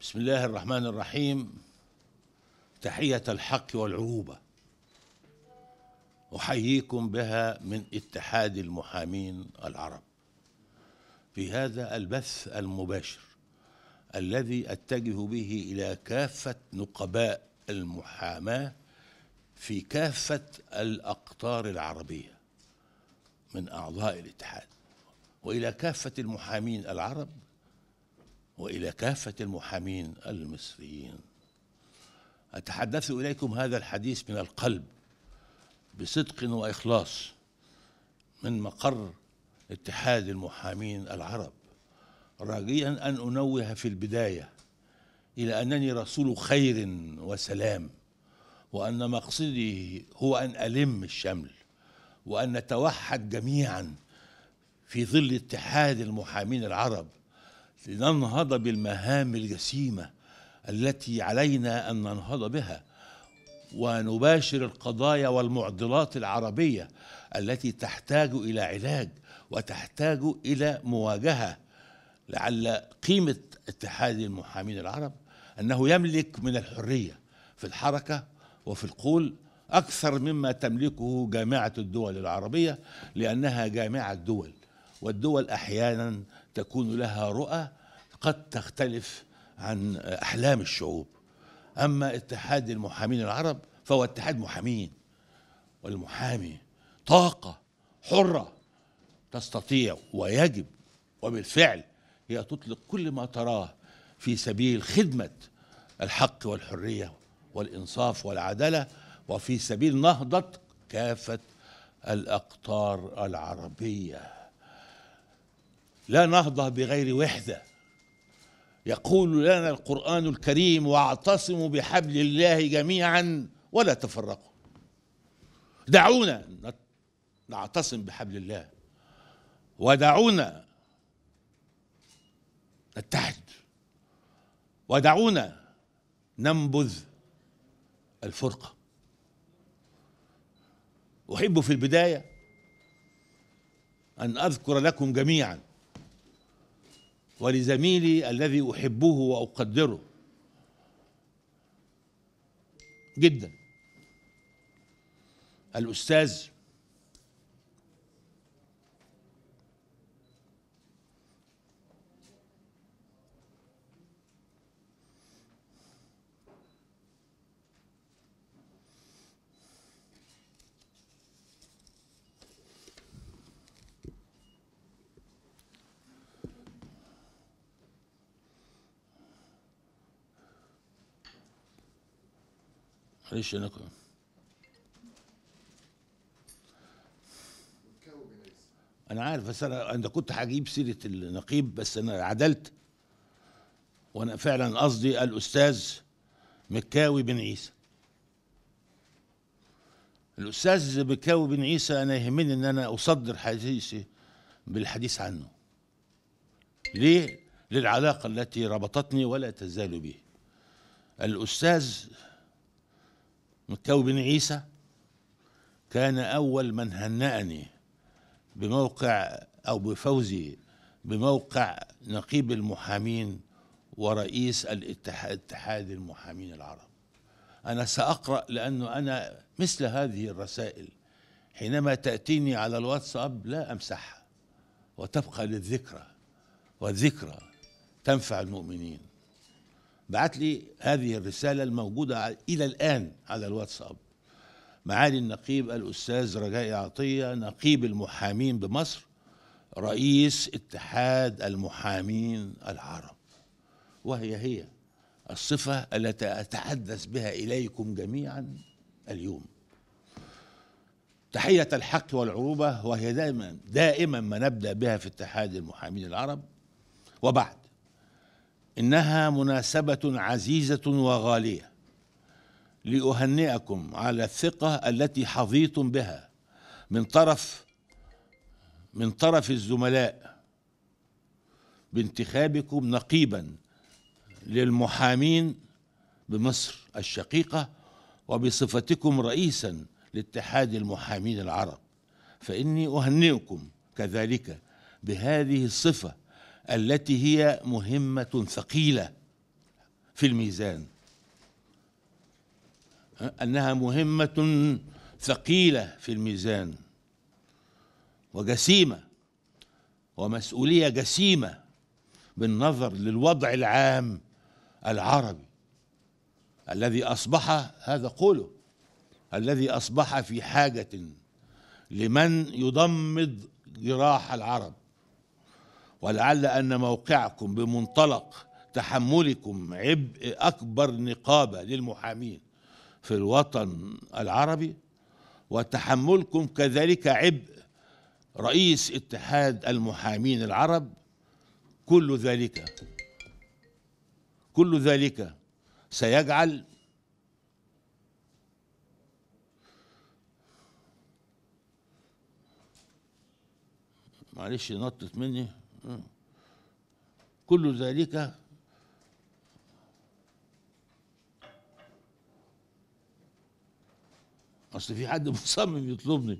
بسم الله الرحمن الرحيم تحية الحق والعروبة أحييكم بها من اتحاد المحامين العرب في هذا البث المباشر الذي أتجه به إلى كافة نقباء المحاماة في كافة الأقطار العربية من أعضاء الاتحاد وإلى كافة المحامين العرب وإلى كافة المحامين المصريين أتحدث إليكم هذا الحديث من القلب بصدق وإخلاص من مقر اتحاد المحامين العرب راجيا أن أنوه في البداية إلى أنني رسول خير وسلام وأن مقصدي هو أن ألم الشمل وأن نتوحد جميعا في ظل اتحاد المحامين العرب لننهض بالمهام الجسيمة التي علينا أن ننهض بها ونباشر القضايا والمعضلات العربية التي تحتاج إلى علاج وتحتاج إلى مواجهة لعل قيمة اتحاد المحامين العرب أنه يملك من الحرية في الحركة وفي القول أكثر مما تملكه جامعة الدول العربية لأنها جامعة دول والدول أحيانا تكون لها رؤى قد تختلف عن أحلام الشعوب أما اتحاد المحامين العرب فهو اتحاد محامين والمحامي طاقة حرة تستطيع ويجب وبالفعل هي تطلق كل ما تراه في سبيل خدمة الحق والحرية والإنصاف والعدالة وفي سبيل نهضة كافة الأقطار العربية لا نهضة بغير وحدة يقول لنا القرآن الكريم واعتصموا بحبل الله جميعا ولا تفرقوا دعونا نعتصم بحبل الله ودعونا نتحد ودعونا ننبذ الفرقة أحب في البداية أن أذكر لكم جميعا ولزميلي الذي أحبه وأقدره جدا الأستاذ معلش انا انا عارف بس انا انا كنت هجيب سيره النقيب بس انا عدلت وانا فعلا قصدي الاستاذ مكاوي بن عيسى الاستاذ مكاوي بن عيسى انا يهمني ان انا اصدر حديثي بالحديث عنه ليه للعلاقه التي ربطتني ولا تزال به الاستاذ متو بن عيسى كان أول من هنأني بموقع أو بفوزي بموقع نقيب المحامين ورئيس الاتحاد اتحاد المحامين العرب أنا سأقرأ لأنه أنا مثل هذه الرسائل حينما تأتيني على الواتساب لا أمسحها وتبقى للذكرى والذكرى تنفع المؤمنين بعت لي هذه الرسالة الموجودة إلى الآن على الواتساب معالي النقيب الأستاذ رجاء عطية نقيب المحامين بمصر رئيس اتحاد المحامين العرب وهي هي الصفة التي أتحدث بها إليكم جميعا اليوم تحية الحق والعروبة وهي دائما دائما ما نبدأ بها في اتحاد المحامين العرب وبعد إنها مناسبة عزيزة وغالية لأهنئكم على الثقة التي حظيتم بها من طرف من طرف الزملاء بانتخابكم نقيبا للمحامين بمصر الشقيقة وبصفتكم رئيسا لاتحاد المحامين العرب فإني أهنئكم كذلك بهذه الصفة التي هي مهمة ثقيلة في الميزان أنها مهمة ثقيلة في الميزان وجسيمة ومسؤولية جسيمة بالنظر للوضع العام العربي الذي أصبح هذا قوله الذي أصبح في حاجة لمن يضمد جراح العرب ولعل أن موقعكم بمنطلق تحملكم عبء أكبر نقابة للمحامين في الوطن العربي وتحملكم كذلك عبء رئيس اتحاد المحامين العرب كل ذلك كل ذلك سيجعل معلش نطت مني كل ذلك اصل في حد مصمم يطلبني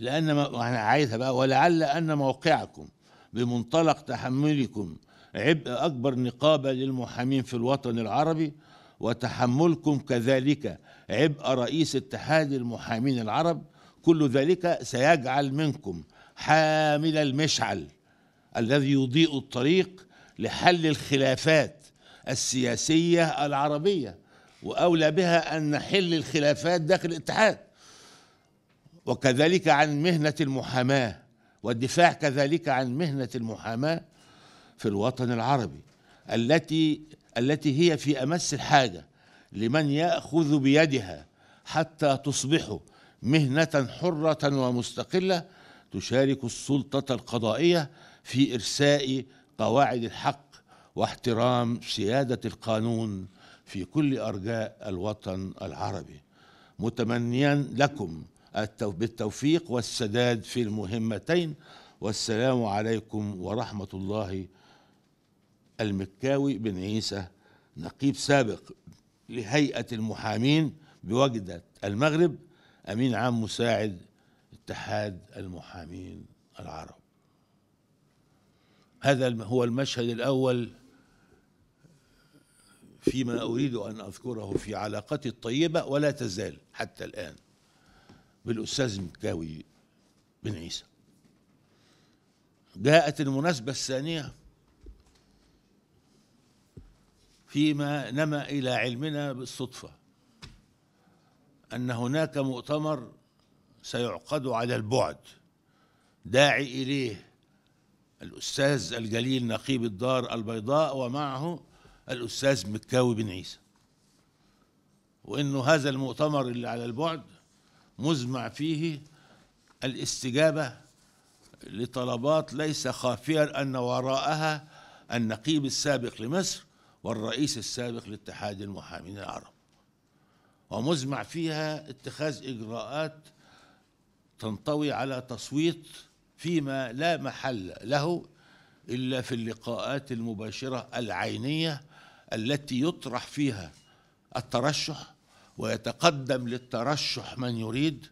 لأن ما أنا عايزها بقى ولعل أن موقعكم بمنطلق تحملكم عبء أكبر نقابة للمحامين في الوطن العربي وتحملكم كذلك عبء رئيس اتحاد المحامين العرب كل ذلك سيجعل منكم حامل المشعل الذي يضيء الطريق لحل الخلافات السياسية العربية وأولى بها أن نحل الخلافات داخل الاتحاد وكذلك عن مهنة المحاماة والدفاع كذلك عن مهنة المحاماة في الوطن العربي التي التي هي في أمس الحاجة لمن ياخذ بيدها حتى تصبح مهنه حره ومستقله تشارك السلطه القضائيه في ارساء قواعد الحق واحترام سياده القانون في كل ارجاء الوطن العربي متمنيا لكم بالتوفيق والسداد في المهمتين والسلام عليكم ورحمه الله المكاوي بن عيسى نقيب سابق لهيئة المحامين بوجدة المغرب أمين عام مساعد اتحاد المحامين العرب هذا هو المشهد الأول فيما أريد أن أذكره في علاقتي الطيبة ولا تزال حتى الآن بالأستاذ مكاوي بن عيسى جاءت المناسبة الثانية فيما نما الى علمنا بالصدفه ان هناك مؤتمر سيعقد على البعد داعي اليه الاستاذ الجليل نقيب الدار البيضاء ومعه الاستاذ مكاوي بن عيسى وانه هذا المؤتمر اللي على البعد مزمع فيه الاستجابه لطلبات ليس خافيا ان وراءها النقيب السابق لمصر والرئيس السابق لاتحاد المحامين العرب ومزمع فيها اتخاذ إجراءات تنطوي على تصويت فيما لا محل له إلا في اللقاءات المباشرة العينية التي يطرح فيها الترشح ويتقدم للترشح من يريد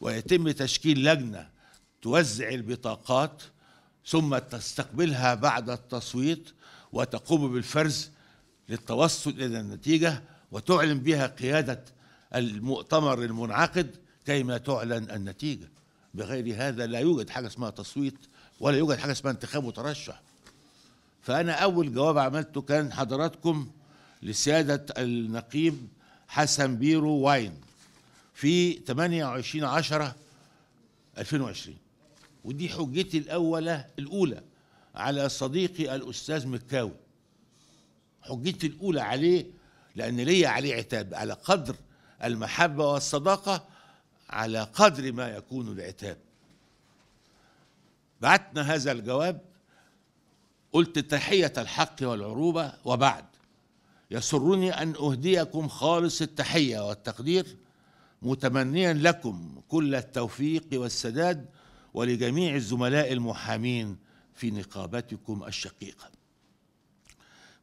ويتم تشكيل لجنه توزع البطاقات ثم تستقبلها بعد التصويت وتقوم بالفرز للتوصل إلى النتيجة وتعلن بها قيادة المؤتمر المنعقد كيما تعلن النتيجة بغير هذا لا يوجد حاجة اسمها تصويت ولا يوجد حاجة اسمها انتخاب وترشح فأنا أول جواب عملته كان حضراتكم لسيادة النقيب حسن بيرو واين في 28 10 2020 ودي حجتي الأولى الأولى على صديقي الأستاذ مكاوي حجتي الأولى عليه لأن ليا عليه عتاب على قدر المحبة والصداقة على قدر ما يكون العتاب بعتنا هذا الجواب قلت تحية الحق والعروبة وبعد يسرني أن أهديكم خالص التحية والتقدير متمنيا لكم كل التوفيق والسداد ولجميع الزملاء المحامين في نقابتكم الشقيقه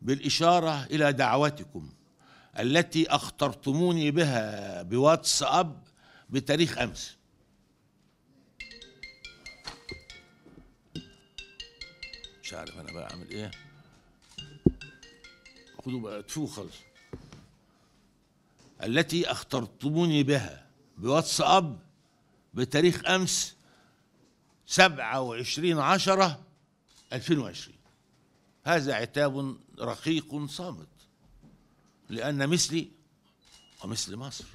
بالإشارة إلى دعوتكم التي أخترتموني بها بواتس أب بتاريخ أمس مش عارف أنا بقى أعمل إيه خدوا بقى تفوق خالص التي اخترتموني بها بواتس أب بتاريخ أمس سبعة وعشرين عشرة 2020 هذا عتاب رقيق صامت لأن مثلي ومثل مصر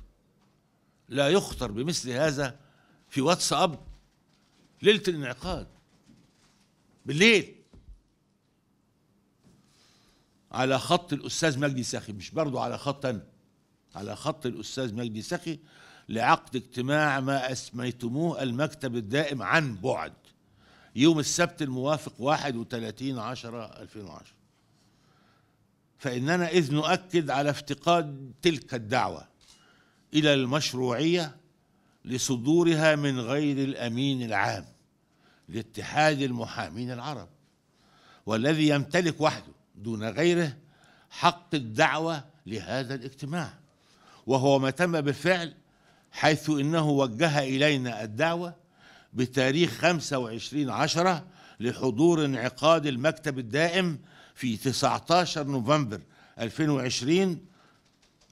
لا يخطر بمثل هذا في واتساب ليلة الانعقاد بالليل على خط الأستاذ مجدي سخي مش برضه على خط أنا على خط الأستاذ مجدي سخي لعقد اجتماع ما أسميتموه المكتب الدائم عن بعد يوم السبت الموافق 31 10 2010 فإننا إذ نؤكد على افتقاد تلك الدعوة إلى المشروعية لصدورها من غير الأمين العام لاتحاد المحامين العرب والذي يمتلك وحده دون غيره حق الدعوة لهذا الاجتماع وهو ما تم بالفعل حيث انه وجه الينا الدعوه بتاريخ 25 عشرة لحضور انعقاد المكتب الدائم في 19 نوفمبر 2020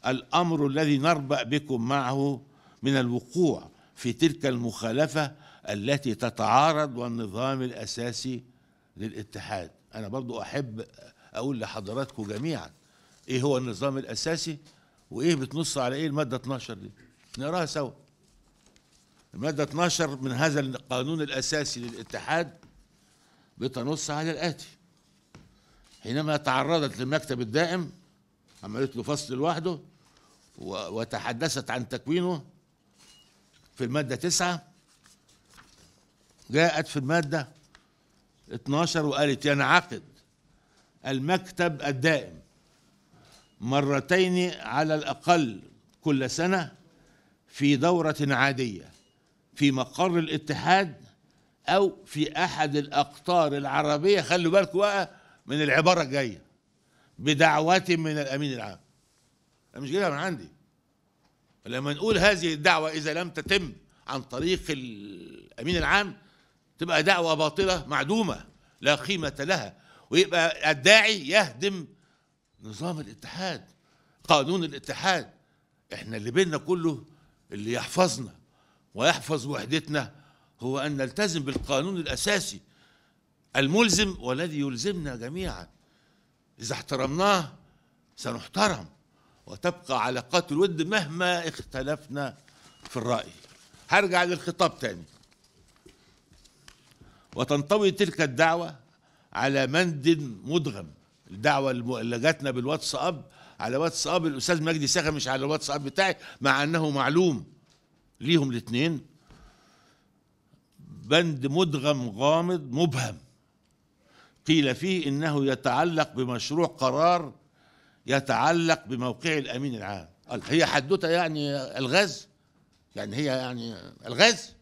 الأمر الذي نربأ بكم معه من الوقوع في تلك المخالفة التي تتعارض والنظام الأساسي للاتحاد أنا برضو أحب أقول لحضراتكم جميعا إيه هو النظام الأساسي وإيه بتنص على إيه المادة 12 دي نقراها سوا المادة 12 من هذا القانون الأساسي للاتحاد بتنص على الآتي حينما تعرضت للمكتب الدائم عملت له فصل لوحده وتحدثت عن تكوينه في المادة 9 جاءت في المادة 12 وقالت ينعقد المكتب الدائم مرتين على الأقل كل سنة في دورة عادية في مقر الاتحاد او في احد الاقطار العربيه خلوا بالكم بقى من العباره الجايه بدعوه من الامين العام انا مش جايبها من عندي لما نقول هذه الدعوه اذا لم تتم عن طريق الامين العام تبقى دعوه باطله معدومه لا قيمه لها ويبقى الداعي يهدم نظام الاتحاد قانون الاتحاد احنا اللي بيننا كله اللي يحفظنا ويحفظ وحدتنا هو أن نلتزم بالقانون الأساسي الملزم والذي يلزمنا جميعا إذا احترمناه سنحترم وتبقى علاقات الود مهما اختلفنا في الرأي هرجع للخطاب تاني وتنطوي تلك الدعوة على مند مدغم الدعوة اللي جاتنا بالواتساب على واتساب الأستاذ مجدي ساخر مش على الواتساب بتاعي مع أنه معلوم ليهم الاثنين بند مدغم غامض مبهم قيل فيه انه يتعلق بمشروع قرار يتعلق بموقع الامين العام هي حدوته يعني الغاز يعني هي يعني الغاز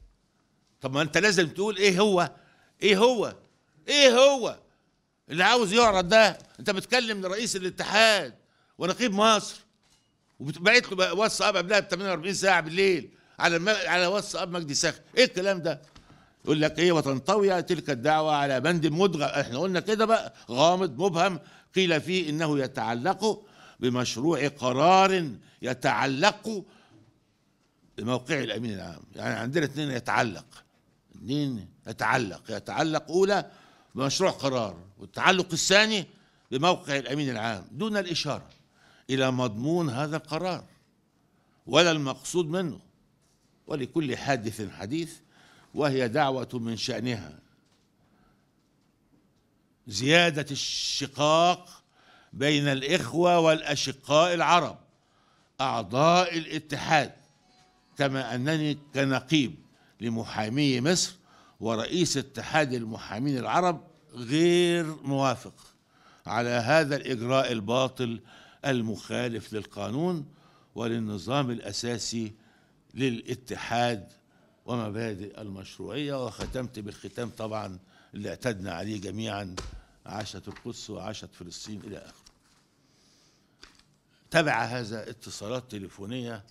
طب ما انت لازم تقول ايه هو ايه هو ايه هو اللي عاوز يعرض ده انت بتكلم لرئيس الاتحاد ونقيب مصر وبعت له واتساب قبلها ب 48 ساعه بالليل على الم... على واتساب مجدي ساخن ايه الكلام ده يقول لك ايه وتنطوي تلك الدعوه على بند مدغى احنا قلنا كده بقى غامض مبهم قيل فيه انه يتعلق بمشروع قرار يتعلق بموقع الامين العام يعني عندنا اثنين يتعلق اثنين يتعلق يتعلق اولى بمشروع قرار والتعلق الثاني بموقع الامين العام دون الاشاره الى مضمون هذا القرار ولا المقصود منه ولكل حادث حديث وهي دعوة من شأنها زيادة الشقاق بين الإخوة والأشقاء العرب أعضاء الاتحاد كما أنني كنقيب لمحامي مصر ورئيس اتحاد المحامين العرب غير موافق على هذا الإجراء الباطل المخالف للقانون وللنظام الأساسي للاتحاد ومبادئ المشروعية وختمت بالختام طبعا اللي اعتدنا عليه جميعا عاشت القدس وعاشت فلسطين إلى آخره تبع هذا اتصالات تليفونية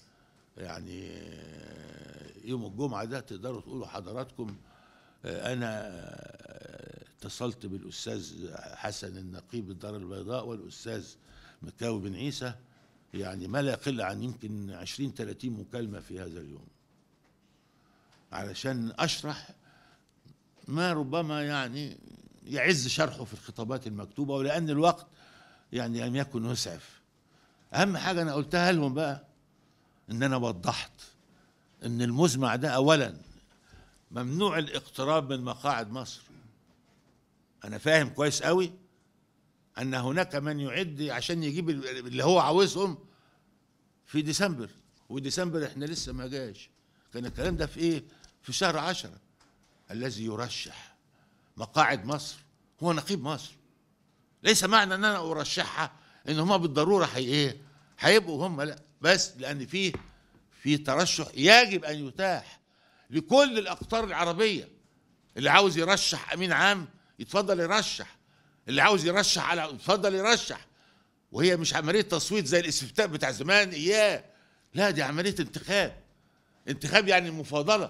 يعني يوم الجمعة ده تقدروا تقولوا حضراتكم أنا اتصلت بالأستاذ حسن النقيب الدار البيضاء والأستاذ مكاوي بن عيسى يعني ما لا يقل عن يمكن 20 30 مكالمه في هذا اليوم علشان اشرح ما ربما يعني يعز شرحه في الخطابات المكتوبه ولان الوقت يعني لم يكن يسعف اهم حاجه انا قلتها لهم بقى ان انا وضحت ان المزمع ده اولا ممنوع الاقتراب من مقاعد مصر انا فاهم كويس قوي ان هناك من يعد عشان يجيب اللي هو عاوزهم في ديسمبر وديسمبر احنا لسه ما جاش كان الكلام ده في ايه في شهر عشرة الذي يرشح مقاعد مصر هو نقيب مصر ليس معنى ان انا ارشحها ان هما بالضروره هي ايه هيبقوا هم لا بس لان فيه في ترشح يجب ان يتاح لكل الاقطار العربيه اللي عاوز يرشح امين عام يتفضل يرشح اللي عاوز يرشح على اتفضل يرشح وهي مش عمليه تصويت زي الاستفتاء بتاع زمان اياه لا دي عمليه انتخاب انتخاب يعني مفاضله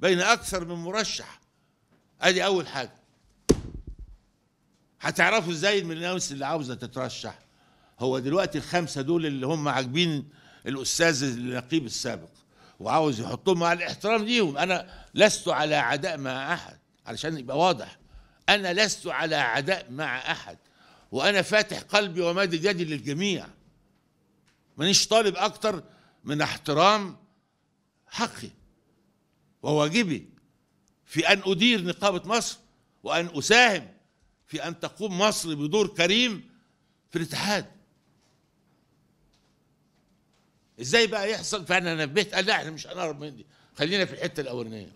بين اكثر من مرشح ادي اول حاجه هتعرفوا ازاي من الناس اللي عاوزه تترشح هو دلوقتي الخمسه دول اللي هم عاجبين الاستاذ النقيب السابق وعاوز يحطهم مع الاحترام ليهم انا لست على عداء مع احد علشان يبقى واضح أنا لست على عداء مع أحد وأنا فاتح قلبي ومادد يدي للجميع مانيش طالب أكتر من احترام حقي وواجبي في أن أدير نقابة مصر وأن أساهم في أن تقوم مصر بدور كريم في الاتحاد ازاي بقى يحصل فانا نبهت قال لا احنا مش هنهرب من دي خلينا في الحته الاولانيه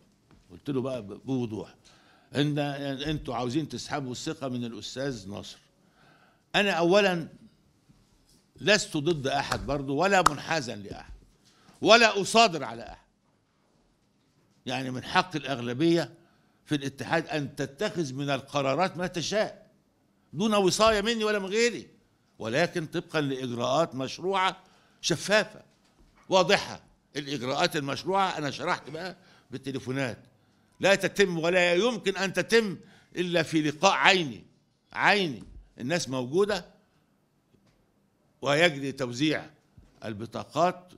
قلت له بقى بوضوح ان انتوا عاوزين تسحبوا الثقه من الاستاذ ناصر انا اولا لست ضد احد برضه ولا منحازا لاحد ولا اصادر على احد يعني من حق الاغلبيه في الاتحاد ان تتخذ من القرارات ما تشاء دون وصايه مني ولا من غيري ولكن طبقا لاجراءات مشروعه شفافه واضحه الاجراءات المشروعه انا شرحت بقى بالتليفونات لا تتم ولا يمكن أن تتم إلا في لقاء عيني عيني الناس موجودة ويجري توزيع البطاقات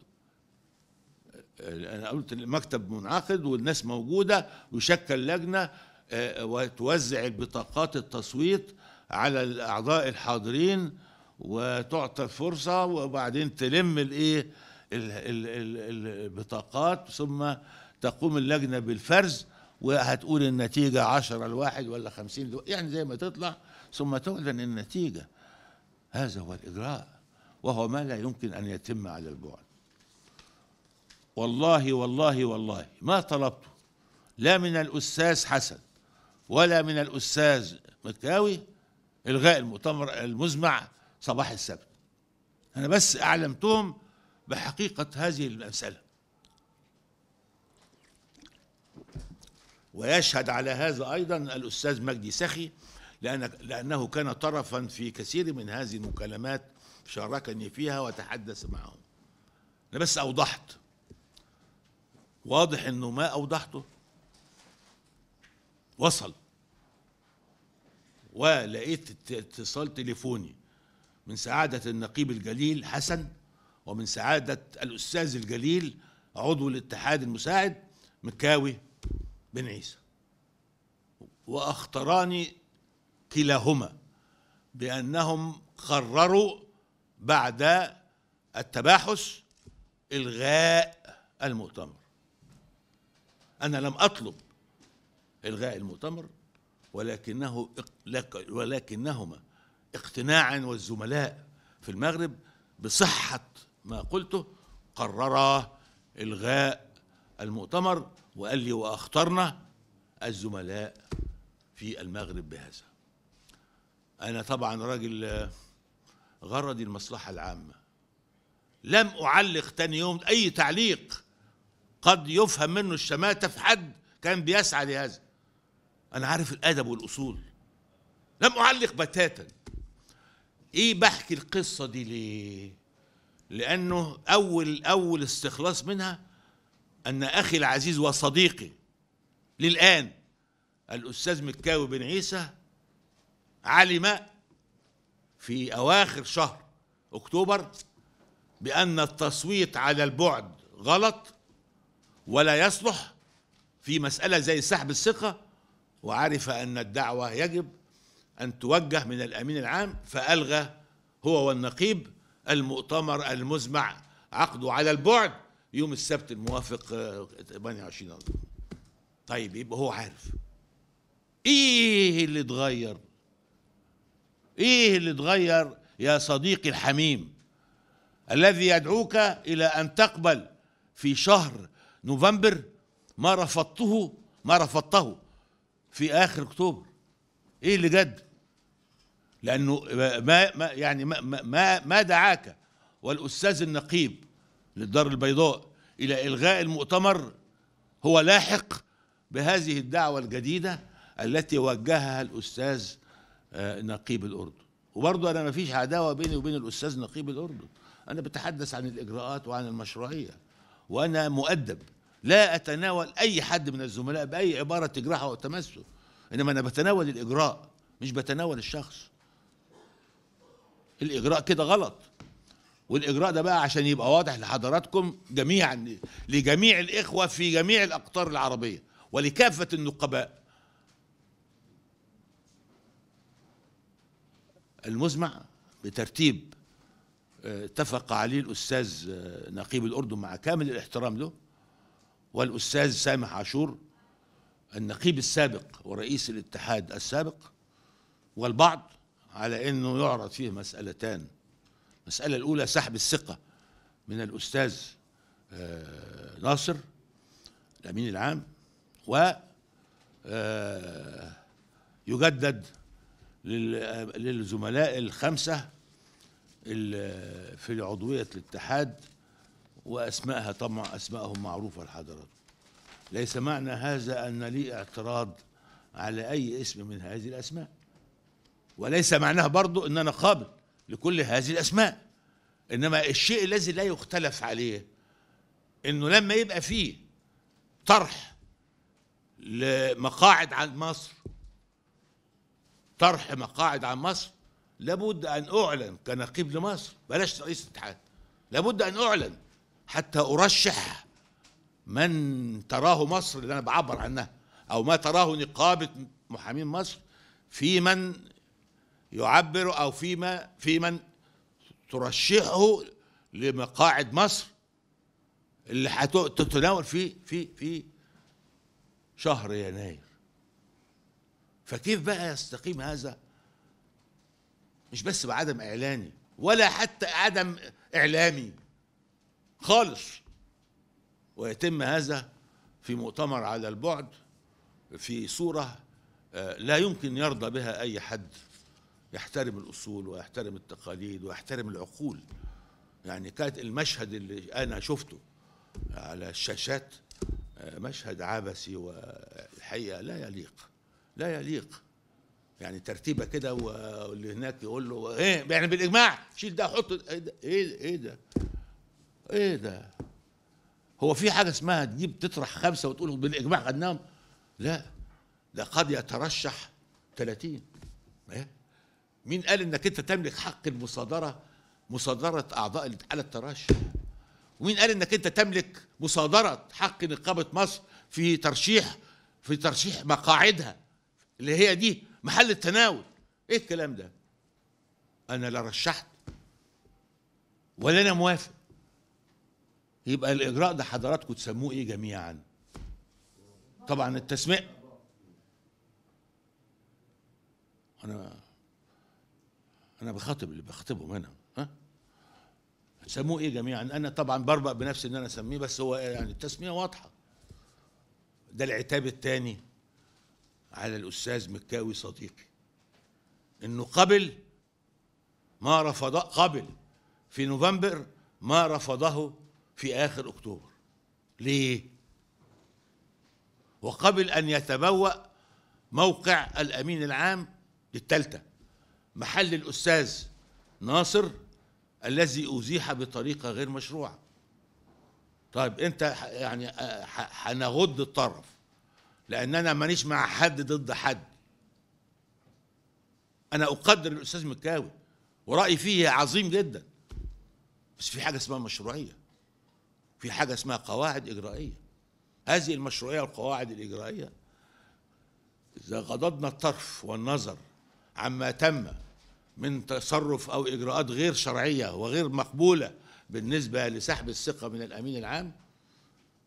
أنا قلت المكتب منعقد والناس موجودة ويشكل لجنة آه، وتوزع البطاقات التصويت على الأعضاء الحاضرين وتعطى فرصه وبعدين تلم الإيه البطاقات ثم تقوم اللجنة بالفرز وهتقول النتيجة عشرة لواحد ولا خمسين يعني زي ما تطلع ثم تعلن النتيجة هذا هو الإجراء وهو ما لا يمكن أن يتم على البعد والله والله والله ما طلبته لا من الأستاذ حسن ولا من الأستاذ مكاوي إلغاء المؤتمر المزمع صباح السبت أنا بس أعلمتهم بحقيقة هذه المسألة ويشهد على هذا أيضا الأستاذ مجدي سخي لأن لأنه كان طرفا في كثير من هذه المكالمات شاركني فيها وتحدث معهم أنا بس أوضحت واضح أنه ما أوضحته وصل ولقيت اتصال تليفوني من سعادة النقيب الجليل حسن ومن سعادة الأستاذ الجليل عضو الاتحاد المساعد مكاوي بن عيسى واخطران كلاهما بانهم قرروا بعد التباحث الغاء المؤتمر انا لم اطلب الغاء المؤتمر ولكنه ولكنهما اقتناعا والزملاء في المغرب بصحه ما قلته قررا الغاء المؤتمر وقال لي واخترنا الزملاء في المغرب بهذا انا طبعا راجل غرضي المصلحه العامه لم اعلق تاني يوم اي تعليق قد يفهم منه الشماته في حد كان بيسعى لهذا انا عارف الادب والاصول لم اعلق بتاتا ايه بحكي القصه دي ليه لانه اول اول استخلاص منها أن أخي العزيز وصديقي للآن الأستاذ مكاوي بن عيسى علم في أواخر شهر أكتوبر بأن التصويت على البعد غلط ولا يصلح في مسألة زي سحب الثقة وعرف أن الدعوة يجب أن توجه من الأمين العام فألغى هو والنقيب المؤتمر المزمع عقده على البعد يوم السبت الموافق 28 آه، أذار طيب يبقى هو عارف ايه اللي اتغير ايه اللي اتغير يا صديقي الحميم الذي يدعوك الى ان تقبل في شهر نوفمبر ما رفضته ما رفضته في اخر اكتوبر ايه اللي جد لانه ما, ما يعني ما, ما, ما دعاك والاستاذ النقيب للدار البيضاء إلى إلغاء المؤتمر هو لاحق بهذه الدعوة الجديدة التي وجهها الأستاذ آه، نقيب الأردن وبرضه أنا ما فيش عداوة بيني وبين الأستاذ نقيب الأردن أنا بتحدث عن الإجراءات وعن المشروعية وأنا مؤدب لا أتناول أي حد من الزملاء بأي عبارة تجرحه أو تمسه إنما أنا بتناول الإجراء مش بتناول الشخص الإجراء كده غلط والاجراء ده بقى عشان يبقى واضح لحضراتكم جميعا لجميع الاخوه في جميع الاقطار العربيه ولكافه النقباء المزمع بترتيب آه، اتفق عليه الاستاذ آه، نقيب الاردن مع كامل الاحترام له والاستاذ سامح عاشور النقيب السابق ورئيس الاتحاد السابق والبعض على انه يعرض فيه مسالتان المسألة الأولى سحب الثقة من الأستاذ آه، ناصر الأمين العام و آه، يجدد آه، للزملاء الخمسة في عضوية الاتحاد وأسمائها طبعا أسمائهم معروفة لحضراتكم ليس معنى هذا أن لي اعتراض على أي اسم من هذه الأسماء وليس معناه برضو أن أنا قابل لكل هذه الأسماء إنما الشيء الذي لا يختلف عليه إنه لما يبقى فيه طرح لمقاعد عن مصر طرح مقاعد عن مصر لابد أن أعلن كنقيب لمصر بلاش رئيس الاتحاد لابد أن أعلن حتى أرشح من تراه مصر اللي أنا بعبر عنها أو ما تراه نقابة محامين مصر في من يعبر أو فيما في من ترشحه لمقاعد مصر اللي هتتناول في في في شهر يناير فكيف بقى يستقيم هذا مش بس بعدم إعلاني ولا حتى عدم إعلامي خالص ويتم هذا في مؤتمر على البعد في صورة آه، لا يمكن يرضى بها أي حد يحترم الأصول ويحترم التقاليد ويحترم العقول يعني كانت المشهد اللي أنا شفته على الشاشات مشهد عبثي والحقيقة لا يليق لا يليق يعني ترتيبه كده واللي هناك يقول له ايه يعني بالاجماع شيل ده حط إيه, ايه ده ايه ده ايه ده هو في حاجه اسمها تجيب تطرح خمسه وتقول بالاجماع خدناهم لا ده قد يترشح 30 ايه مين قال انك انت تملك حق المصادره مصادره اعضاء على الترشح ومين قال انك انت تملك مصادره حق نقابه مصر في ترشيح في ترشيح مقاعدها اللي هي دي محل التناول ايه الكلام ده انا لا رشحت ولا انا موافق يبقى الاجراء ده حضراتكم تسموه ايه جميعا طبعا التسميه انا انا بخاطب اللي بخاطبهم انا ها سموه ايه جميعا انا طبعا بربأ بنفسي ان انا اسميه بس هو يعني التسميه واضحه ده العتاب الثاني على الاستاذ مكاوي صديقي انه قبل ما رفض قبل في نوفمبر ما رفضه في اخر اكتوبر ليه وقبل ان يتبوأ موقع الامين العام للثالثه محل الأستاذ ناصر الذي أزيح بطريقة غير مشروعة طيب أنت يعني هنغض آه، الطرف لأن أنا مانيش مع حد ضد حد أنا أقدر الأستاذ مكاوي ورأيي فيه عظيم جدا بس في حاجة اسمها مشروعية في حاجة اسمها قواعد إجرائية هذه المشروعية والقواعد الإجرائية إذا غضضنا الطرف والنظر عما تم من تصرف أو إجراءات غير شرعية وغير مقبولة بالنسبة لسحب الثقة من الأمين العام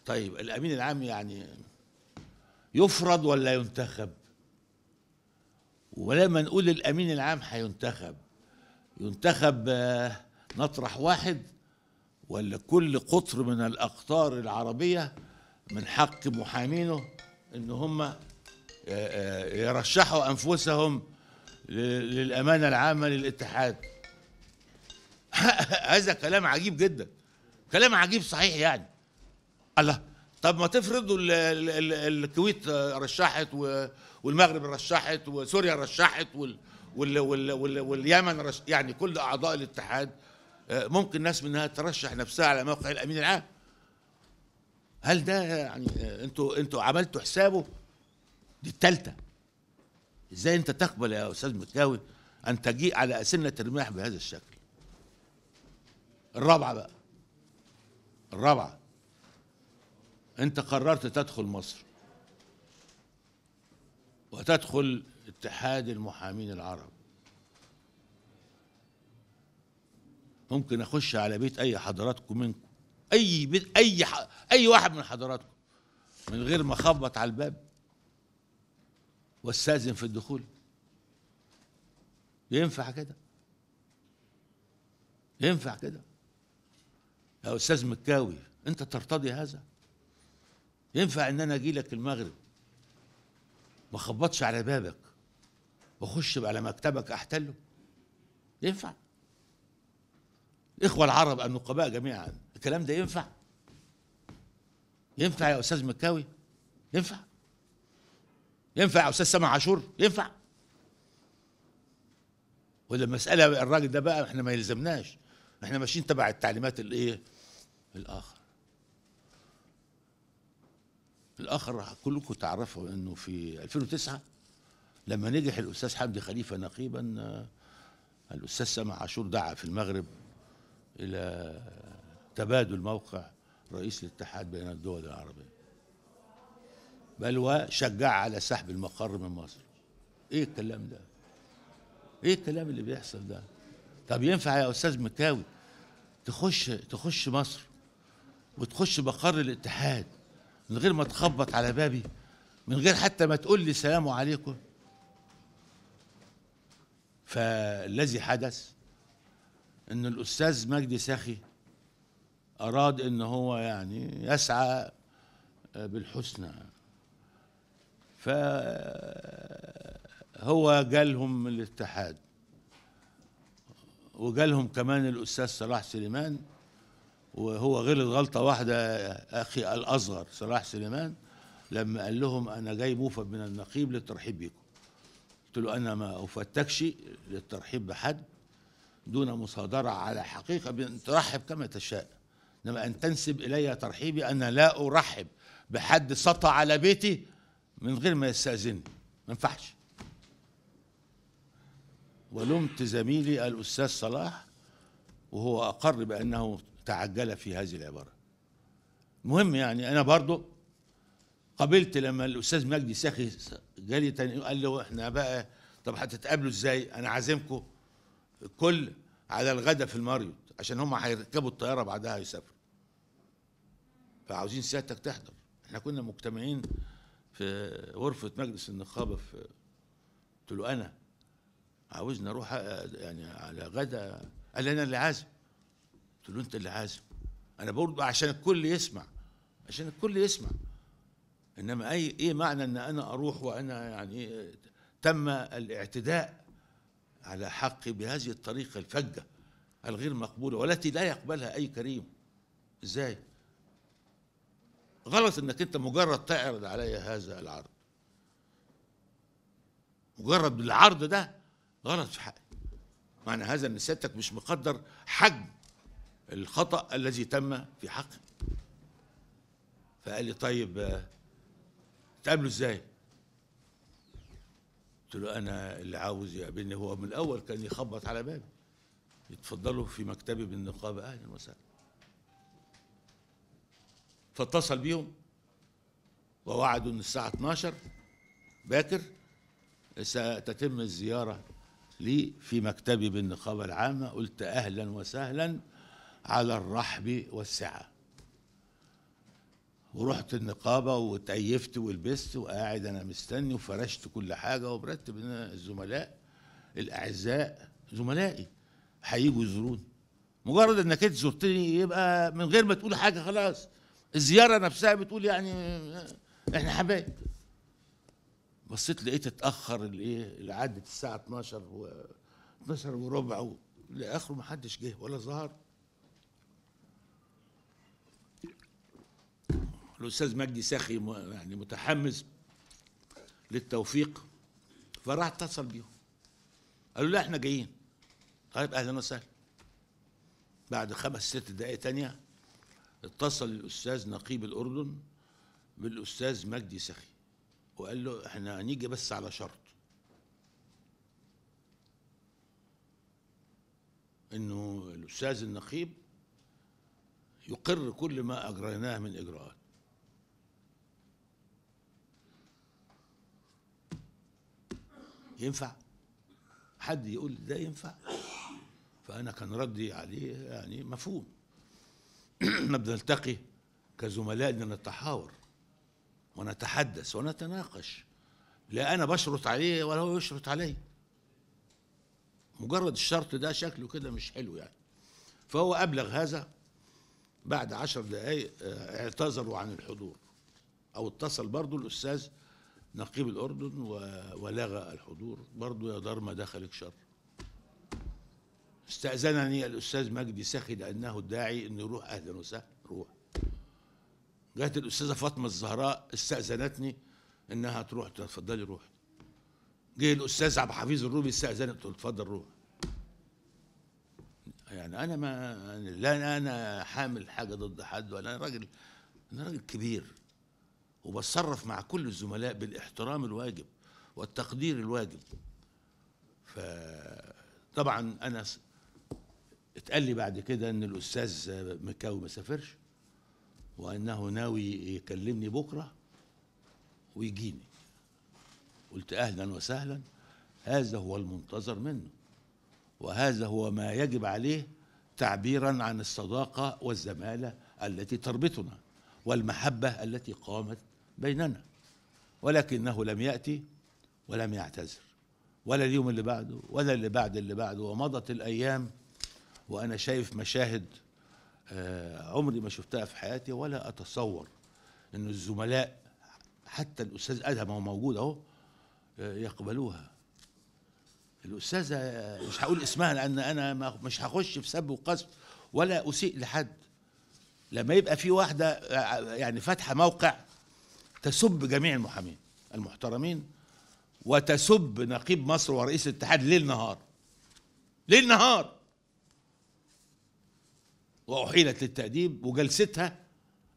طيب الأمين العام يعني يفرض ولا ينتخب ولما نقول الأمين العام هينتخب ينتخب آه، نطرح واحد ولا كل قطر من الأقطار العربية من حق محامينه إن هم آه، آه، يرشحوا أنفسهم للأمانة العامة للاتحاد هذا كلام عجيب جدا كلام عجيب صحيح يعني الله طب ما تفرضوا الكويت رشحت والمغرب رشحت وسوريا رشحت وال وال وال وال واليمن رش يعني كل اعضاء الاتحاد آه، ممكن ناس منها ترشح نفسها على موقع الامين العام هل ده يعني آه، انتوا انتوا عملتوا حسابه دي الثالثه ازاي انت تقبل يا استاذ متكاوي ان تجيء على اسنه الرماح بهذا الشكل الرابعه بقى الرابعه انت قررت تدخل مصر وتدخل اتحاد المحامين العرب ممكن اخش على بيت اي حضراتكم منكم اي بيت اي ح... اي واحد من حضراتكم من غير ما اخبط على الباب واستاذن في الدخول ينفع كده ينفع كده يا استاذ مكاوي انت ترتضي هذا ينفع ان انا اجي لك المغرب ما اخبطش على بابك واخش على مكتبك احتله ينفع الاخوه العرب النقباء جميعا الكلام ده ينفع ينفع يا استاذ مكاوي ينفع ينفع يا استاذ سامع عاشور ينفع ولا المساله الراجل ده بقى احنا ما يلزمناش احنا ماشيين تبع التعليمات الايه الاخر الاخر كلكم تعرفوا انه في 2009 لما نجح الاستاذ حمدي خليفه نقيبا الاستاذ سامع عاشور دعا في المغرب الى تبادل موقع رئيس الاتحاد بين الدول العربيه بل وشجع على سحب المقر من مصر ايه الكلام ده ايه الكلام اللي بيحصل ده طب ينفع يا استاذ مكاوي تخش تخش مصر وتخش مقر الاتحاد من غير ما تخبط على بابي من غير حتى ما تقول لي سلام عليكم فالذي حدث ان الاستاذ مجدي ساخي اراد ان هو يعني يسعى بالحسنى فهو قال الاتحاد وجالهم كمان الاستاذ صلاح سليمان وهو غلط غلطه واحده اخي الاصغر صلاح سليمان لما قال لهم انا جاي موفد من النقيب للترحيب بيكم قلت له انا ما افتكش للترحيب بحد دون مصادره على حقيقه بان ترحب كما تشاء انما ان تنسب الي ترحيبي انا لا ارحب بحد سطى على بيتي من غير ما يستأذن ما ينفعش ولمت زميلي الأستاذ صلاح وهو أقر بأنه تعجل في هذه العبارة المهم يعني أنا برضو قبلت لما الأستاذ مجدي ساخي جالي تاني قال له إحنا بقى طب هتتقابلوا إزاي أنا عازمكم كل على الغدا في الماريوت عشان هم هيركبوا الطيارة بعدها يسافروا فعاوزين سيادتك تحضر احنا كنا مجتمعين في غرفه مجلس النقابه في قلت له انا عاوزني اروح آه، يعني على غدا قال لي انا اللي عازم قلت له انت اللي عازم انا بقول عشان الكل يسمع عشان الكل يسمع انما اي ايه معنى ان انا اروح وانا يعني آه، تم الاعتداء على حقي بهذه الطريقه الفجه الغير مقبوله والتي لا يقبلها اي كريم ازاي غلط انك انت مجرد تعرض علي هذا العرض مجرد العرض ده غلط في حقي معنى هذا ان سيادتك مش مقدر حجم الخطا الذي تم في حقي فقال لي طيب تقابله ازاي قلت له انا اللي عاوز يقابلني هو من الاول كان يخبط على بابي يتفضلوا في مكتبي بالنقابه اهلا وسهلا فاتصل بيهم ووعدوا ان الساعه 12 باكر ستتم الزياره لي في مكتبي بالنقابه العامه قلت اهلا وسهلا على الرحب والسعه ورحت النقابة وتأيفت ولبست وقاعد أنا مستني وفرشت كل حاجة وبرتب إن الزملاء الأعزاء زملائي هيجوا يزوروني مجرد إنك أنت زرتني يبقى من غير ما تقول حاجة خلاص الزياره نفسها بتقول يعني احنا حبايب بصيت لقيت اتاخر الايه اللي عدت الساعه 12 و 12 وربع لاخره ما حدش جه ولا ظهر الاستاذ مجدي ساخي يعني متحمس للتوفيق فراح اتصل بيهم قالوا لا احنا جايين طيب اهلا وسهلا بعد خمس ست دقائق تانية اتصل الاستاذ نقيب الاردن بالاستاذ مجدي سخي وقال له احنا هنيجي بس على شرط انه الاستاذ النقيب يقر كل ما اجريناه من اجراءات ينفع حد يقول ده ينفع فانا كان ردي عليه يعني مفهوم احنا بنلتقي كزملاء لنتحاور ونتحدث ونتناقش لا انا بشرط عليه ولا هو يشرط علي مجرد الشرط ده شكله كده مش حلو يعني فهو ابلغ هذا بعد عشر دقائق آه، اعتذروا عن الحضور او اتصل برضه الاستاذ نقيب الاردن ولغى الحضور برضه يا دار ما دخلك شر استأذنني الأستاذ مجدي سخي لأنه الداعي أن يروح أهلا وسهلا روح جت الأستاذة فاطمة الزهراء استأذنتني أنها تروح تفضلي روح جه الأستاذ عبد الحفيظ الروبي استأذنت قلت تفضل روح يعني أنا ما يعني لا أنا حامل حاجة ضد حد ولا أنا راجل أنا راجل كبير وبتصرف مع كل الزملاء بالاحترام الواجب والتقدير الواجب فطبعا أنا اتقال لي بعد كده ان الاستاذ مكاوي ما سافرش وانه ناوي يكلمني بكره ويجيني قلت اهلا وسهلا هذا هو المنتظر منه وهذا هو ما يجب عليه تعبيرا عن الصداقه والزماله التي تربطنا والمحبه التي قامت بيننا ولكنه لم ياتي ولم يعتذر ولا اليوم اللي بعده ولا اللي بعد اللي بعده ومضت الايام وانا شايف مشاهد آه، عمري ما شفتها في حياتي ولا اتصور ان الزملاء حتى الاستاذ ادهم هو موجود اهو آه، يقبلوها الاستاذه آه، مش هقول اسمها لان انا مش هخش في سب وقذف ولا اسيء لحد لما يبقى في واحده يعني فاتحه موقع تسب جميع المحامين المحترمين وتسب نقيب مصر ورئيس الاتحاد ليل نهار ليل نهار وأحيلت للتأديب وجلستها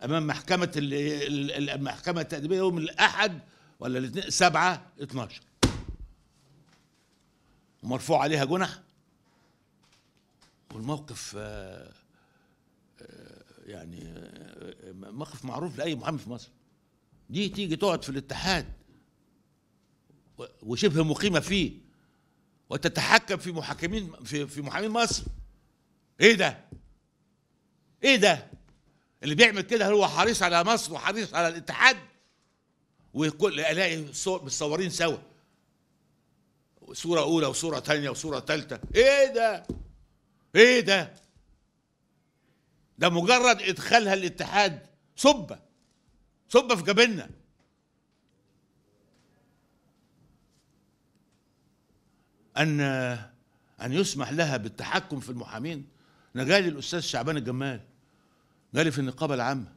أمام محكمة المحكمة التأديبية يوم الأحد ولا الاثنين 7 12 ومرفوع عليها جنح والموقف آه، آه، يعني آه، موقف معروف لأي محامي في مصر دي تيجي تقعد في الاتحاد وشبه مقيمة فيه وتتحكم في محاكمين في في محامين مصر ايه ده ايه ده اللي بيعمل كده هو حريص على مصر وحريص على الاتحاد وكل الاقي متصورين سوا صوره اولى وصوره ثانيه وصوره ثالثه ايه ده ايه ده ده مجرد ادخالها الاتحاد سبه سبه في جبيننا ان ان يسمح لها بالتحكم في المحامين نجالي الاستاذ شعبان الجمال جالي في النقابه العامه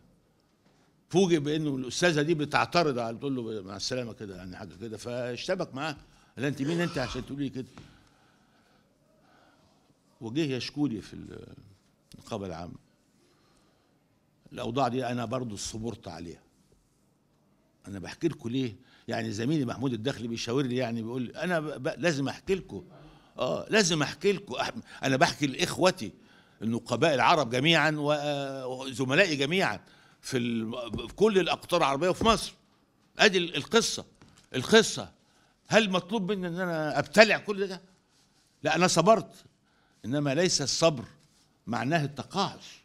فوجئ بانه الاستاذه دي بتعترض على بتقول له مع السلامه كده يعني حاجه كده فاشتبك معاه قال انت مين انت عشان تقولي كده وجه يشكولي في النقابه العامه الاوضاع دي انا برضو صبرت عليها انا بحكي لكم ليه يعني زميلي محمود الدخلي بيشاور لي يعني بيقول لي انا لازم احكي لكم اه لازم احكي لكم انا بحكي لاخوتي النقباء العرب جميعا آه، وزملائي جميعا في, كل الاقطار العربيه وفي مصر ادي القصه القصه هل مطلوب مني ان انا ابتلع كل ده لا انا صبرت انما ليس الصبر معناه التقاعس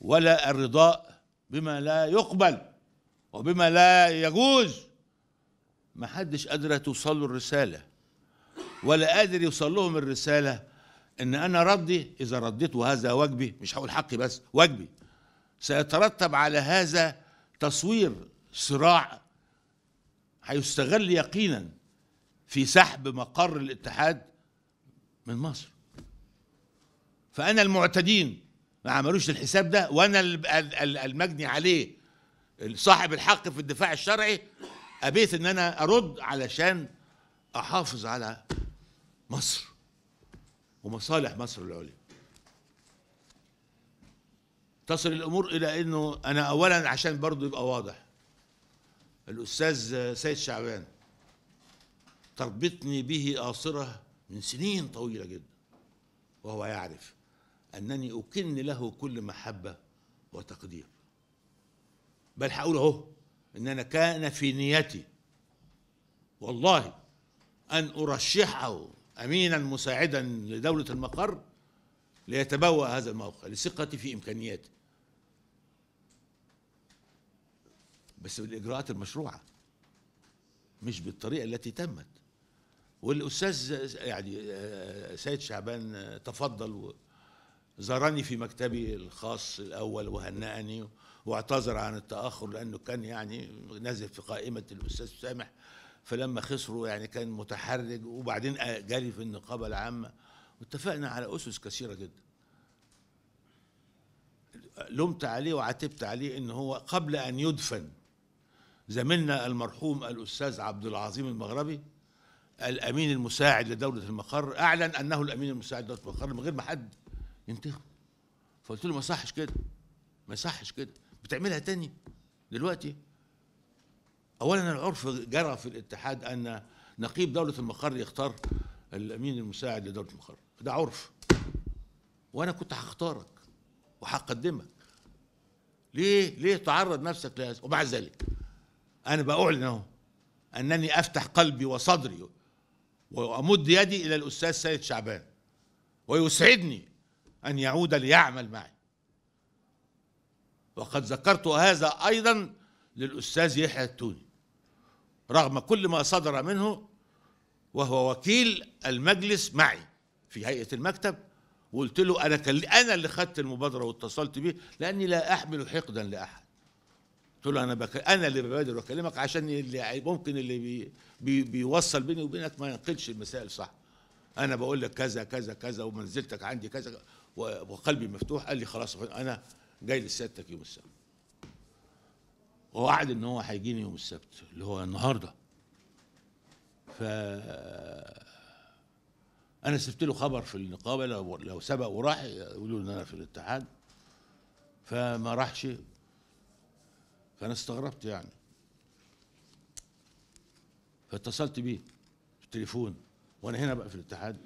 ولا الرضاء بما لا يقبل وبما لا يجوز ما حدش قادر توصل له الرساله ولا قادر يوصل لهم الرساله ان انا ردي اذا رديت وهذا واجبي مش هقول حقي بس واجبي سيترتب على هذا تصوير صراع هيستغل يقينا في سحب مقر الاتحاد من مصر فانا المعتدين ما عملوش الحساب ده وانا المجني عليه صاحب الحق في الدفاع الشرعي ابيت ان انا ارد علشان احافظ على مصر ومصالح مصر العليا تصل الامور الى انه انا اولا عشان برضه يبقى واضح الاستاذ سيد شعبان تربطني به آصرة من سنين طويلة جدا وهو يعرف أنني أكن له كل محبة وتقدير بل هقول أهو إن أنا كان في نيتي والله أن أرشحه أمينا مساعدا لدولة المقر ليتبوأ هذا الموقع لثقتي في إمكانياته بس بالإجراءات المشروعة مش بالطريقة التي تمت والأستاذ يعني آه، سيد شعبان آه، تفضل زارني في مكتبي الخاص الأول وهنأني واعتذر عن التأخر لأنه كان يعني نازل في قائمة الأستاذ سامح فلما خسروا يعني كان متحرج وبعدين جري في النقابه العامه واتفقنا على اسس كثيره جدا لمت عليه وعاتبت عليه ان هو قبل ان يدفن زميلنا المرحوم الاستاذ عبد العظيم المغربي الامين المساعد لدوله المقر اعلن انه الامين المساعد لدوله المقر من غير ما حد ينتخب فقلت له ما صحش كده ما صحش كده بتعملها تاني دلوقتي اولا العرف جرى في الاتحاد ان نقيب دوله المقر يختار الامين المساعد لدوله المقر ده عرف وانا كنت هختارك وهقدمك ليه ليه تعرض نفسك لهذا ومع ذلك انا باعلن اهو انني افتح قلبي وصدري وامد يدي الى الاستاذ سيد شعبان ويسعدني ان يعود ليعمل معي وقد ذكرت هذا ايضا للاستاذ يحيى التوني رغم كل ما صدر منه وهو وكيل المجلس معي في هيئه المكتب وقلت له انا كان انا اللي خدت المبادره واتصلت بيه لاني لا احمل حقدا لاحد قلت له انا بك... انا اللي ببادر واكلمك عشان اللي ممكن اللي بي... بي... بيوصل بيني وبينك ما ينقلش المسائل صح انا بقول لك كذا كذا كذا ومنزلتك عندي كذا وقلبي مفتوح قال لي خلاص انا جاي لسيادتك يوم السبت ووعد ان هو هيجيني يوم السبت اللي هو النهارده ف انا سبت له خبر في النقابه لو, لو سبق وراح يقولوا ان انا في الاتحاد فما راحش فانا استغربت يعني فاتصلت بيه التليفون وانا هنا بقى في الاتحاد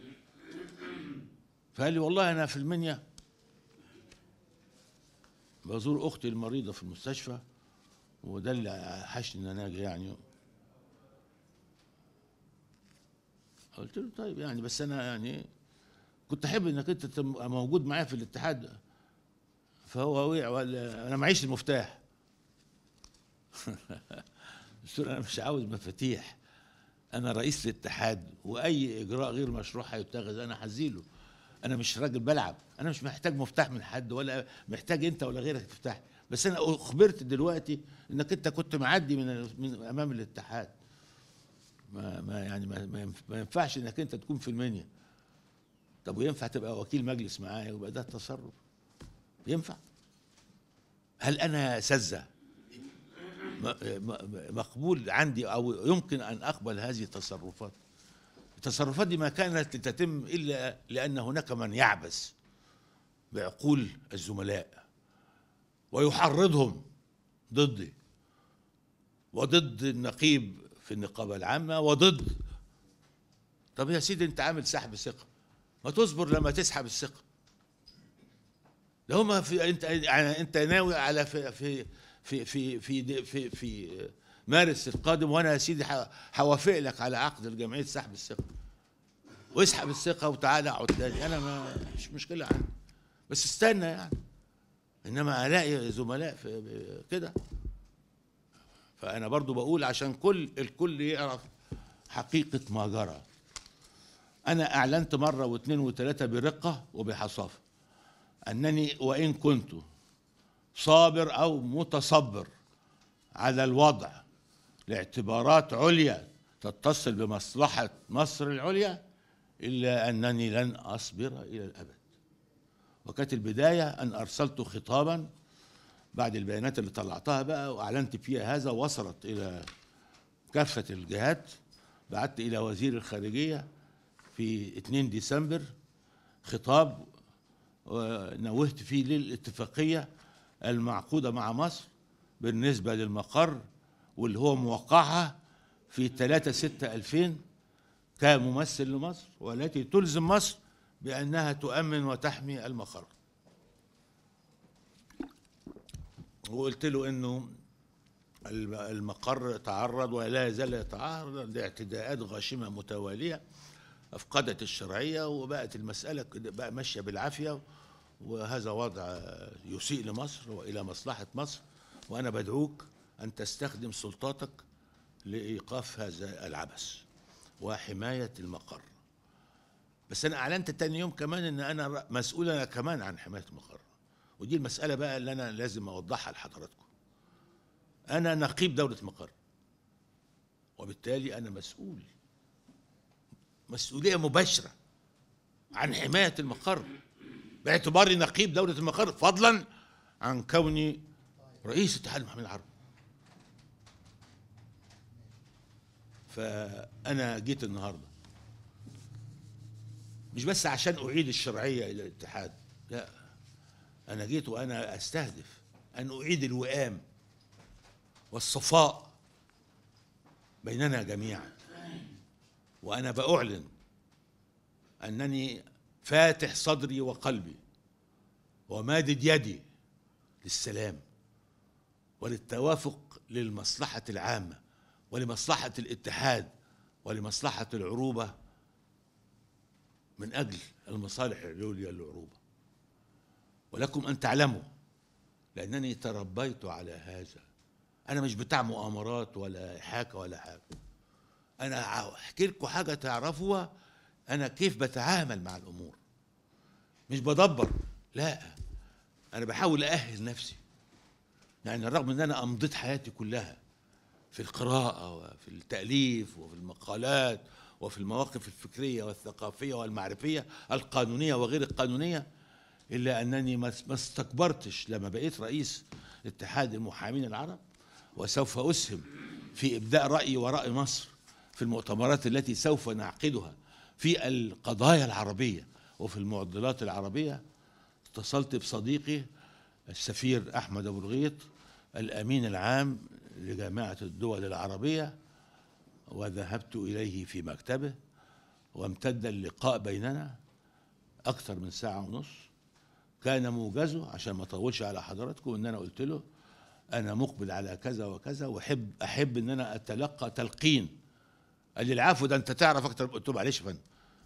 فقال لي والله انا في المنيا بزور اختي المريضه في المستشفى وده اللي حشني ان انا يعني قلت له طيب يعني بس انا يعني كنت احب انك انت تبقى موجود معايا في الاتحاد فهو وقع وقال انا معيش المفتاح قلت له انا مش عاوز مفاتيح انا رئيس الاتحاد واي اجراء غير مشروع هيتخذ انا هزيله انا مش راجل بلعب انا مش محتاج مفتاح من حد ولا محتاج انت ولا غيرك تفتح بس انا اخبرت دلوقتي انك انت كنت معدي من من امام الاتحاد ما ما يعني ما, ما ينفعش انك انت تكون في المنيا طب وينفع تبقى وكيل مجلس معايا يبقى ده التصرف ينفع هل انا سزه مقبول عندي او يمكن ان اقبل هذه التصرفات التصرفات دي ما كانت لتتم الا لان هناك من يعبث بعقول الزملاء ويحرضهم ضدي وضد النقيب في النقابة العامة وضد طب يا سيدي انت عامل سحب ثقة ما تصبر لما تسحب الثقة ده هما في انت انت ناوي على في في في في في, في, في مارس القادم وانا يا سيدي هوافق لك على عقد الجمعيه سحب الثقه واسحب الثقه وتعالى اقعد تاني انا ما مش مشكله عندي بس استنى يعني انما الاقي زملاء في كده فانا برضو بقول عشان كل الكل يعرف حقيقه ما جرى انا اعلنت مره واثنين وثلاثه برقه وبحصافه انني وان كنت صابر او متصبر على الوضع لاعتبارات عليا تتصل بمصلحه مصر العليا الا انني لن اصبر الى الابد وكانت البداية أن أرسلت خطابا بعد البيانات اللي طلعتها بقى وأعلنت فيها هذا وصلت إلى كافة الجهات بعت إلى وزير الخارجية في 2 ديسمبر خطاب نوهت فيه للاتفاقية المعقودة مع مصر بالنسبة للمقر واللي هو موقعها في 3 6 2000 كممثل لمصر والتي تلزم مصر بأنها تؤمن وتحمي المخر وقلت له أنه المقر تعرض ولا يزال يتعرض لاعتداءات غاشمة متوالية أفقدت الشرعية وبقت المسألة بقى ماشية بالعافية وهذا وضع يسيء لمصر وإلى مصلحة مصر وأنا بدعوك أن تستخدم سلطاتك لإيقاف هذا العبث وحماية المقر بس انا اعلنت تاني يوم كمان ان انا مسؤول انا كمان عن حمايه المقر ودي المساله بقى اللي انا لازم اوضحها لحضراتكم انا نقيب دوله مقر وبالتالي انا مسؤول مسؤوليه مباشره عن حمايه المقر باعتباري نقيب دوله المقر فضلا عن كوني رئيس اتحاد المحامين العرب فانا جيت النهارده مش بس عشان أعيد الشرعية إلى الاتحاد لا أنا جيت وأنا أستهدف أن أعيد الوئام والصفاء بيننا جميعا وأنا بأعلن أنني فاتح صدري وقلبي ومادد يدي للسلام وللتوافق للمصلحة العامة ولمصلحة الاتحاد ولمصلحة العروبة من أجل المصالح العليا للعروبة ولكم أن تعلموا لأنني تربيت على هذا أنا مش بتاع مؤامرات ولا حاكه ولا حاجة أنا أحكي لكم حاجة تعرفوها أنا كيف بتعامل مع الأمور مش بدبر لا أنا بحاول أأهل نفسي يعني رغم أن أنا أمضيت حياتي كلها في القراءة وفي التأليف وفي المقالات وفي المواقف الفكرية والثقافية والمعرفية القانونية وغير القانونية إلا أنني ما استكبرتش لما بقيت رئيس اتحاد المحامين العرب وسوف أسهم في إبداء رأي وراء مصر في المؤتمرات التي سوف نعقدها في القضايا العربية وفي المعضلات العربية اتصلت بصديقي السفير أحمد أبو الغيط الأمين العام لجامعة الدول العربية وذهبت إليه في مكتبه وامتد اللقاء بيننا أكثر من ساعة ونص كان موجزه عشان ما أطولش على حضراتكم إن أنا قلت له أنا مقبل على كذا وكذا وأحب أحب إن أنا أتلقى تلقين قال لي العفو ده أنت تعرف أكتر قلت له معلش يا فندم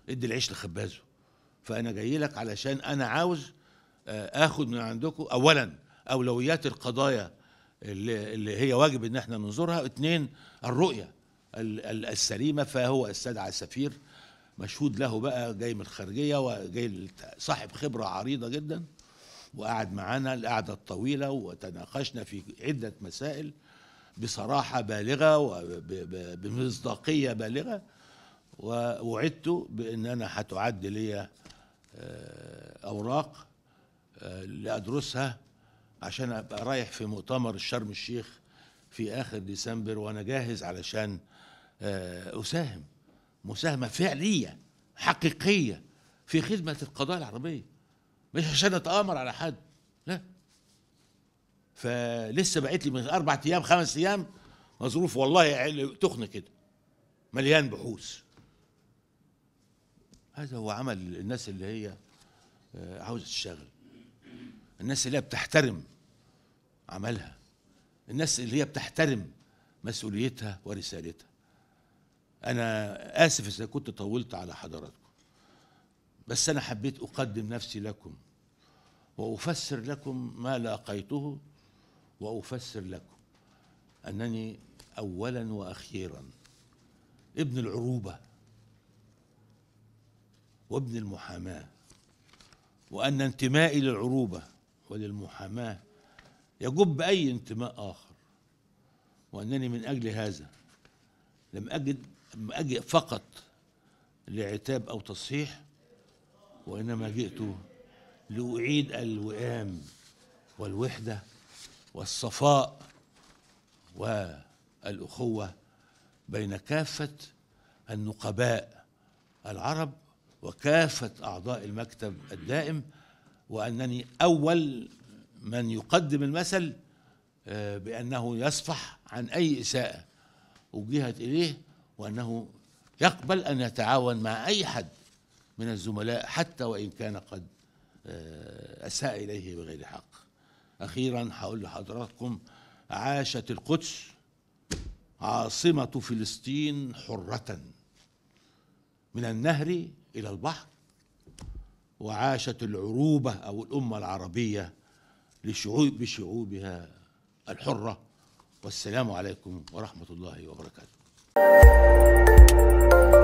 ادي العيش لخبازه فأنا جاي لك علشان أنا عاوز آه، آخد من عندكم أولا أولويات القضايا اللي هي واجب إن احنا ننظرها اثنين الرؤية السليمة فهو استدعى سفير مشهود له بقى جاي من الخارجية وجاي صاحب خبرة عريضة جدا وقعد معانا القعدة الطويلة وتناقشنا في عدة مسائل بصراحة بالغة وبمصداقية بالغة ووعدت بأن أنا هتعد لي آه، أوراق آه، لأدرسها عشان أبقى رايح في مؤتمر الشرم الشيخ في آخر ديسمبر وأنا جاهز علشان آه، اساهم مساهمه فعليه حقيقيه في خدمه القضاء العربيه مش عشان اتامر على حد لا فلسه بعت لي من اربع ايام خمس ايام مظروف والله يعني تخن كده مليان بحوث هذا هو عمل الناس اللي هي آه، عاوزه تشتغل الناس اللي هي بتحترم عملها الناس اللي هي بتحترم مسؤوليتها ورسالتها أنا آسف إذا كنت طولت على حضراتكم بس أنا حبيت أقدم نفسي لكم وأفسر لكم ما لاقيته وأفسر لكم أنني أولا وأخيرا ابن العروبة وابن المحاماة وأن انتمائي للعروبة وللمحاماة يجب أي انتماء آخر وأنني من أجل هذا لم أجد أجئ فقط لعتاب أو تصحيح وإنما جئت لأعيد الوئام والوحدة والصفاء والأخوة بين كافة النقباء العرب وكافة أعضاء المكتب الدائم وأنني أول من يقدم المثل آه، بأنه يصفح عن أي إساءة وجهت إليه وأنه يقبل أن يتعاون مع أي حد من الزملاء حتى وإن كان قد آه، أساء إليه بغير حق أخيرا هقول لحضراتكم عاشت القدس عاصمة فلسطين حرة من النهر إلى البحر وعاشت العروبة أو الأمة العربية لشعوب بشعوبها الحرة والسلام عليكم ورحمة الله وبركاته Thank you.